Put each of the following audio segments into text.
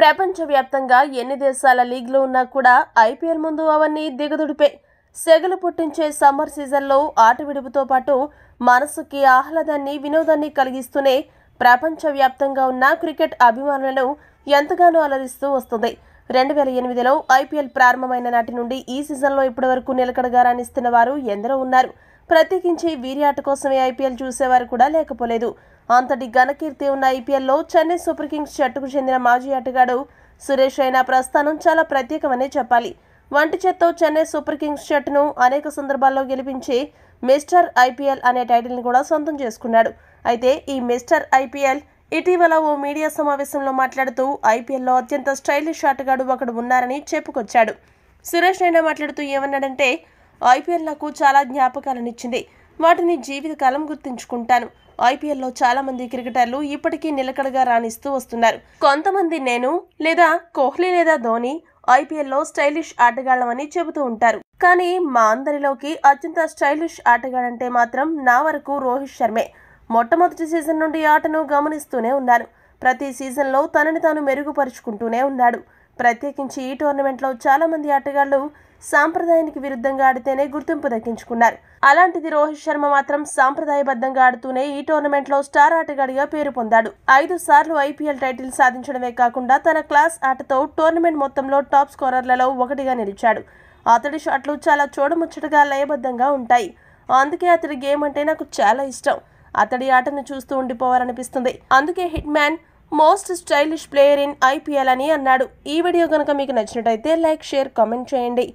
ప్రపంచవ్యాప్తంగా ఎన్ని దేశాల లీగ్లు ఉన్నా కూడా ఐపీఎల్ ముందు అవన్నీ దిగదుడిపే సెగలు పుట్టించే సమ్మర్ సీజన్లో ఆట విడుపుతో పాటు మనసుకి ఆహ్లాదాన్ని వినోదాన్ని కలిగిస్తూనే ప్రపంచవ్యాప్తంగా ఉన్న క్రికెట్ అభిమానులను ఎంతగానో అలరిస్తూ వస్తుంది రెండు వేల ఎనిమిదిలో ఐపీఎల్ ప్రారంభమైన నాటి నుండి ఈ సీజన్లో ఇప్పటి వరకు నిలకడగా రాణిస్తున్న వారు ఎందరో ఉన్నారు ప్రత్యేకించి వీర్యాట కోసమే ఐపీఎల్ చూసేవారు కూడా లేకపోలేదు అంతటి ఘనకీర్తి ఉన్న ఐపీఎల్లో చెన్నై సూపర్ కింగ్స్ జట్టుకు చెందిన మాజీ ఆటగాడు సురేష్ రైనా ప్రస్థానం చాలా ప్రత్యేకమనే చెప్పాలి వంటి చేత్తో చెన్నై సూపర్ కింగ్స్ జట్టును అనేక సందర్భాల్లో గెలిపించి మిస్టర్ ఐపీఎల్ అనే టైటిల్ని కూడా సొంతం చేసుకున్నాడు అయితే ఈ మిస్టర్ ఐపీఎల్ ఇటీవల ఓ మీడియా సమావేశంలో మాట్లాడుతూ ఐపీఎల్లో అత్యంత స్టైలిష్ ఆటగాడు ఒకడు ఉన్నారని చెప్పుకొచ్చాడు సురేష్ రైనా మాట్లాడుతూ ఏమన్నాడంటే ఐపీఎల్ నాకు చాలా జ్ఞాపకాలనిచ్చింది వాటిని జీవితకాలం గుర్తుంచుకుంటాను ఐపీఎల్లో చాలా మంది క్రికెటర్లు ఇప్పటికీ నిలకడగా రాణిస్తూ వస్తున్నారు కొంతమంది నేను లేదా కోహ్లీ లేదా ధోని ఐపీఎల్లో స్టైలిష్ ఆటగాళ్ళమని చెబుతూ ఉంటారు కానీ మా అందరిలోకి అత్యంత స్టైలిష్ ఆటగాడంటే మాత్రం నా వరకు రోహిత్ శర్మే మొట్టమొదటి సీజన్ నుండి ఆటను గమనిస్తూనే ఉన్నాను ప్రతి సీజన్లో తనని తాను మెరుగుపరుచుకుంటూనే ఉన్నాడు ప్రత్యేకించి ఈ టోర్నమెంట్లో చాలా మంది ఆటగాళ్లు సాంప్రదాయానికి విరుద్ధంగా ఆడితేనే గుర్తింపు దక్కించుకున్నారు అలాంటిది రోహిత్ శర్మ మాత్రం సాంప్రదాయబద్ధంగా ఆడుతూనే ఈ టోర్నమెంట్లో స్టార్ ఆటగాడిగా పేరు పొందాడు ఐదు సార్లు ఐపీఎల్ టైటిల్ సాధించడమే కాకుండా తన క్లాస్ ఆటతో టోర్నమెంట్ మొత్తంలో టాప్ స్కోరర్లలో ఒకటిగా నిలిచాడు అతడి షాట్లు చాలా చూడముచ్చటగా లయబద్ధంగా ఉంటాయి అందుకే అతడి గేమ్ అంటే నాకు చాలా ఇష్టం అతడి ఆటను చూస్తూ ఉండిపోవాలనిపిస్తుంది అందుకే hitman most stylish player in IPL అని అన్నాడు ఈ వీడియో కనుక మీకు నచ్చినట్టయితే లైక్ షేర్ కామెంట్ చేయండి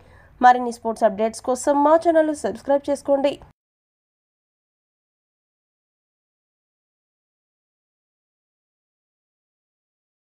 మరిన్ని స్పోర్ట్స్ అప్డేట్స్ కోసం మా ఛానల్ సబ్స్క్రైబ్ చేసుకోండి